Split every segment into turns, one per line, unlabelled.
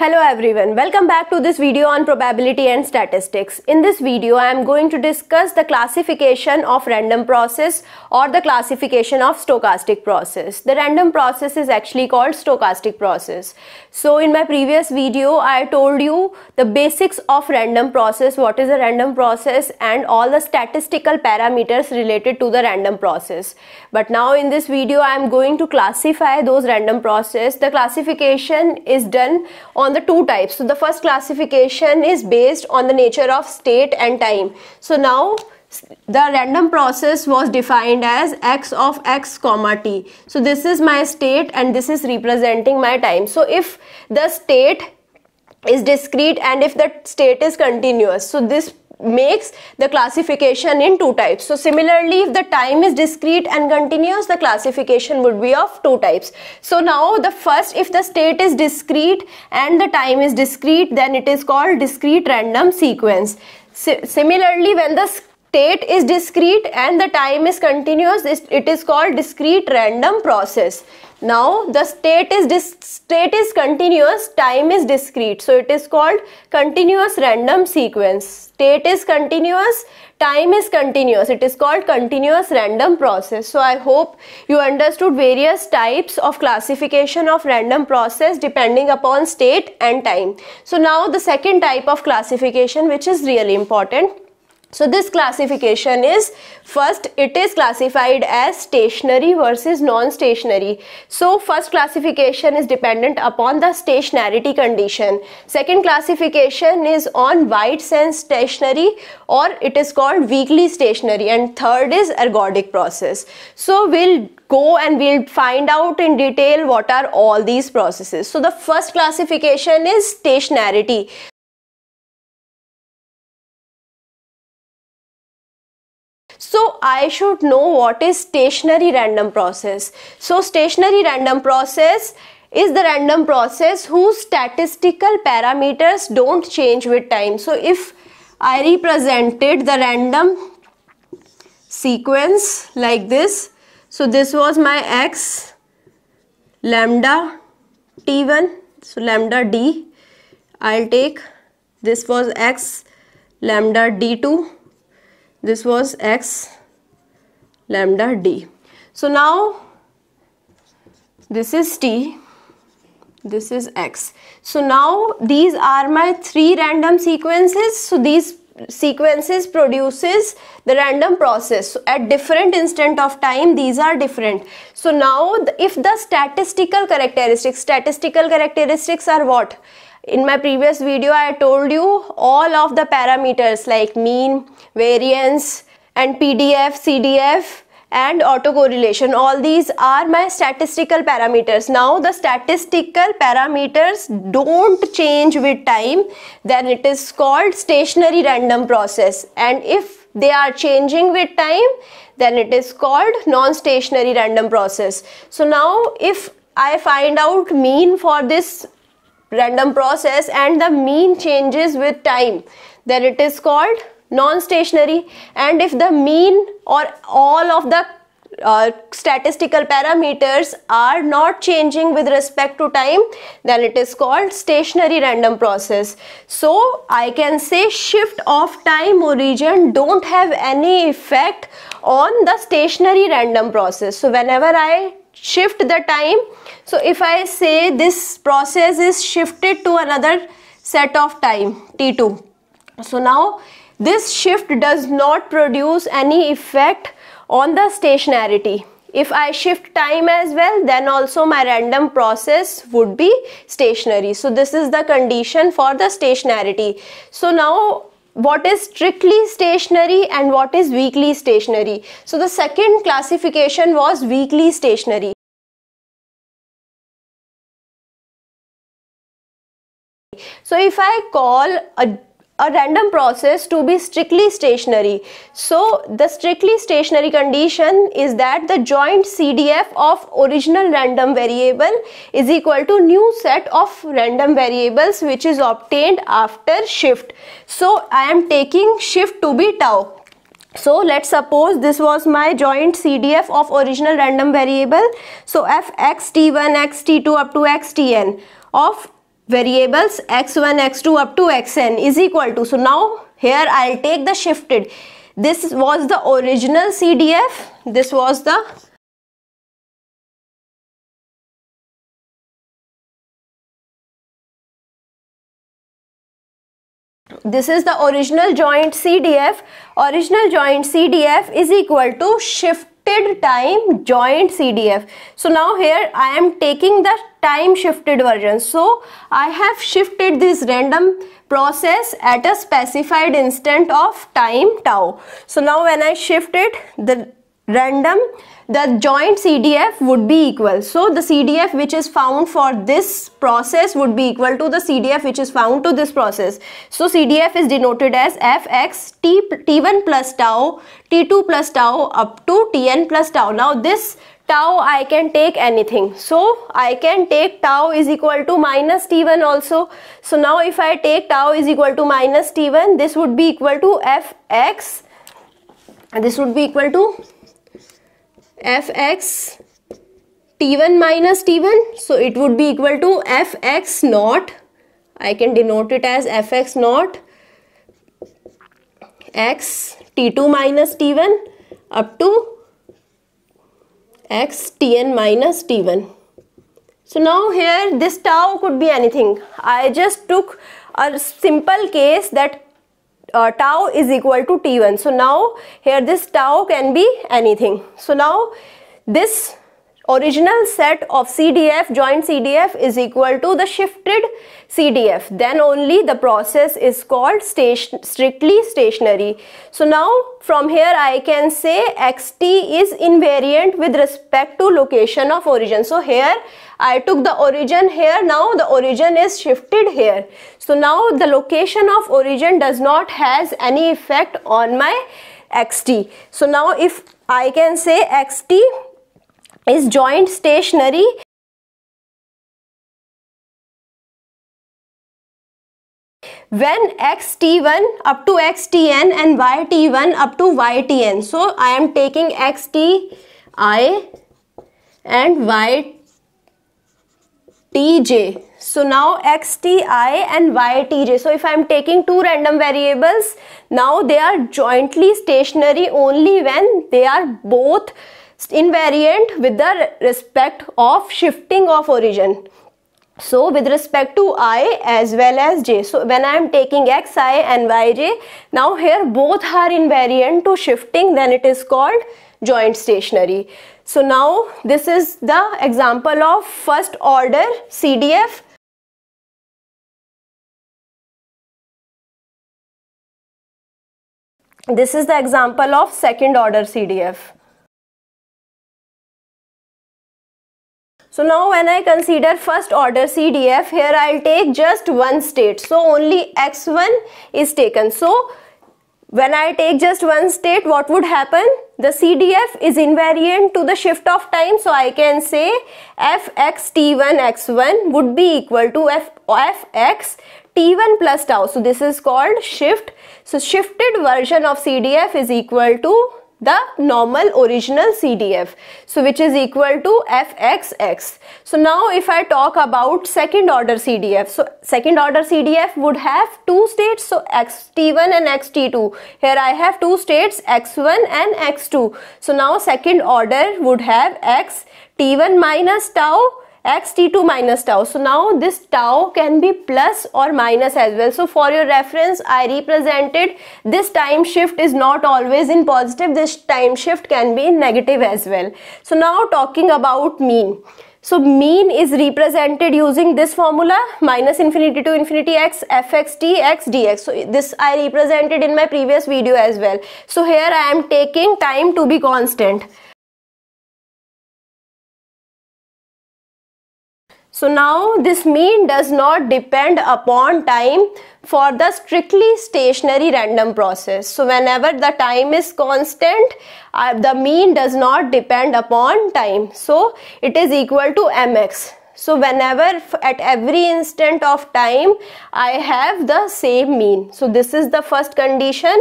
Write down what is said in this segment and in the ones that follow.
Hello everyone, welcome back to this video on probability and statistics. In this video, I am going to discuss the classification of random process or the classification of stochastic process. The random process is actually called stochastic process. So in my previous video, I told you the basics of random process, what is a random process and all the statistical parameters related to the random process. But now in this video, I am going to classify those random process. The classification is done on on the two types. So the first classification is based on the nature of state and time. So now the random process was defined as x of x comma t. So this is my state and this is representing my time. So if the state is discrete and if the state is continuous. So this makes the classification in two types. So similarly, if the time is discrete and continuous, the classification would be of two types. So now the first, if the state is discrete and the time is discrete, then it is called discrete random sequence. similarly, when the state is discrete and the time is continuous it is called discrete random process now the state is dis state is continuous time is discrete so it is called continuous random sequence state is continuous time is continuous it is called continuous random process so i hope you understood various types of classification of random process depending upon state and time so now the second type of classification which is really important so this classification is first it is classified as stationary versus non-stationary. So first classification is dependent upon the stationarity condition. Second classification is on wide sense stationary or it is called weakly stationary and third is ergodic process. So we'll go and we'll find out in detail what are all these processes. So the first classification is stationarity. So I should know what is stationary random process. So stationary random process is the random process whose statistical parameters don't change with time. So if I represented the random sequence like this, so this was my x lambda t1, so lambda d, I'll take this was x lambda d2 this was x lambda d. So now this is t, this is x. So now these are my three random sequences. So these sequences produces the random process so at different instant of time these are different so now if the statistical characteristics statistical characteristics are what in my previous video i told you all of the parameters like mean variance and pdf cdf and autocorrelation all these are my statistical parameters now the statistical parameters don't change with time then it is called stationary random process and if they are changing with time then it is called non-stationary random process so now if I find out mean for this random process and the mean changes with time then it is called non-stationary and if the mean or all of the uh, statistical parameters are not changing with respect to time then it is called stationary random process so i can say shift of time or region don't have any effect on the stationary random process so whenever i shift the time so if I say this process is shifted to another set of time t2 so now this shift does not produce any effect on the stationarity if I shift time as well then also my random process would be stationary so this is the condition for the stationarity so now what is strictly stationary and what is weekly stationary. So the second classification was weekly
stationary.
So if I call a a random process to be strictly stationary. So the strictly stationary condition is that the joint CDF of original random variable is equal to new set of random variables which is obtained after shift. So I am taking shift to be tau. So let's suppose this was my joint CDF of original random variable. So f x t1 x t2 up to x tn of variables x1 x2 up to xn is equal to so now here i'll take the shifted this was the original cdf this was the this is the original joint cdf original joint cdf is equal to shift shifted time joint CDF. So now here I am taking the time shifted version. So I have shifted this random process at a specified instant of time tau. So now when I shift it, the random the joint CDF would be equal. So the CDF which is found for this process would be equal to the CDF which is found to this process. So CDF is denoted as Fx T, T1 plus tau, T2 plus tau up to Tn plus tau. Now this tau I can take anything. So I can take tau is equal to minus T1 also. So now if I take tau is equal to minus T1 this would be equal to Fx and this would be equal to fx t1 minus t1 so it would be equal to fx naught I can denote it as fx naught x t2 minus t1 up to x tn minus t1 so now here this tau could be anything I just took a simple case that uh, tau is equal to T1. So now here this tau can be anything. So now this original set of CDF, joint CDF is equal to the shifted CDF. Then only the process is called station, strictly stationary. So now from here I can say xt is invariant with respect to location of origin. So here I took the origin here, now the origin is shifted here. So now the location of origin does not has any effect on my xt. So now if I can say xt is
joint stationary
when xt1 up to xtn and yt1 up to ytn. So I am taking xti and ytj. So now xti and ytj. So if I am taking two random variables, now they are jointly stationary only when they are both invariant with the respect of shifting of origin so with respect to i as well as j so when i am taking x i and y j now here both are invariant to shifting then it is called joint stationary so now this is the example of first order cdf
this is the example of second order cdf
So now when I consider first order CDF, here I'll take just one state. So only x1 is taken. So when I take just one state, what would happen? The CDF is invariant to the shift of time. So I can say fx t1 x1 would be equal to f, fx t1 plus tau. So this is called shift. So shifted version of CDF is equal to the normal original CDF so which is equal to fxx so now if I talk about second order CDF so second order CDF would have two states so xt1 and xt2 here I have two states x1 and x2 so now second order would have x t1 minus tau x t2 minus tau. So now this tau can be plus or minus as well. So for your reference, I represented this time shift is not always in positive. This time shift can be negative as well. So now talking about mean. So mean is represented using this formula minus infinity to infinity x fx dx. So this I represented in my previous video as well. So here I am taking time to be constant. So now this mean does not depend upon time for the strictly stationary random process. So whenever the time is constant, uh, the mean does not depend upon time. So it is equal to mx. So whenever at every instant of time I have the same mean. So this is the first condition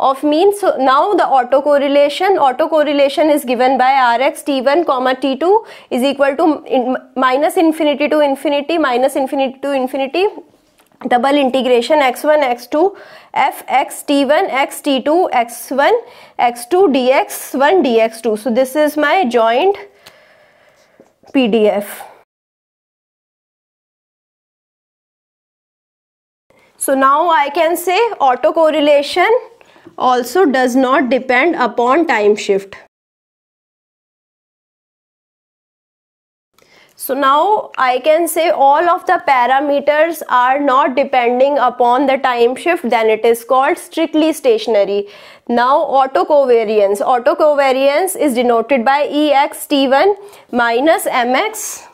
of mean. So now the autocorrelation, autocorrelation is given by Rx T1 comma T2 is equal to in, minus infinity to infinity minus infinity to infinity double integration x1 x2 f x t1 x t2 x1 x2 dx1 dx2 so this is my joint
pdf So now I can say autocorrelation also does not depend upon time shift.
So now I can say all of the parameters are not depending upon the time shift then it is called strictly stationary. Now autocovariance. Autocovariance is denoted by EXT1 minus MX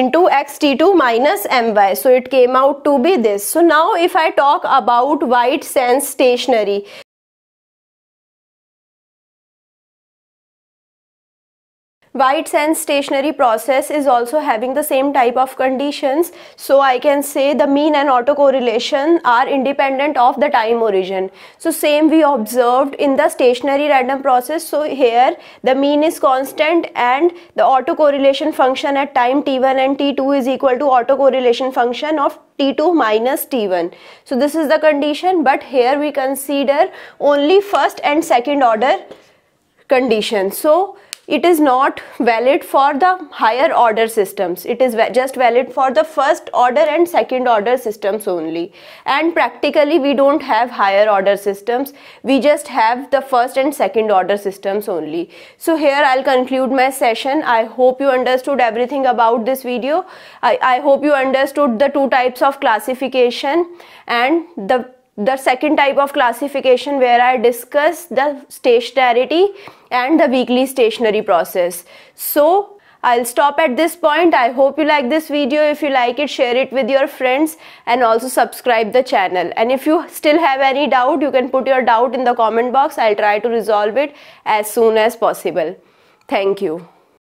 into xt2 minus my. So it came out to be this. So now if I talk about white sands stationary. white sense stationary process is also having the same type of conditions so i can say the mean and autocorrelation are independent of the time origin so same we observed in the stationary random process so here the mean is constant and the autocorrelation function at time t1 and t2 is equal to autocorrelation function of t2 minus t1 so this is the condition but here we consider only first and second order condition so it is not valid for the higher order systems it is just valid for the first order and second order systems only and practically we don't have higher order systems we just have the first and second order systems only so here i'll conclude my session i hope you understood everything about this video i, I hope you understood the two types of classification and the the second type of classification where I discuss the stationarity and the weekly stationary process. So I'll stop at this point. I hope you like this video. If you like it, share it with your friends and also subscribe the channel. And if you still have any doubt, you can put your doubt in the comment box. I'll try to resolve it as soon as possible. Thank
you.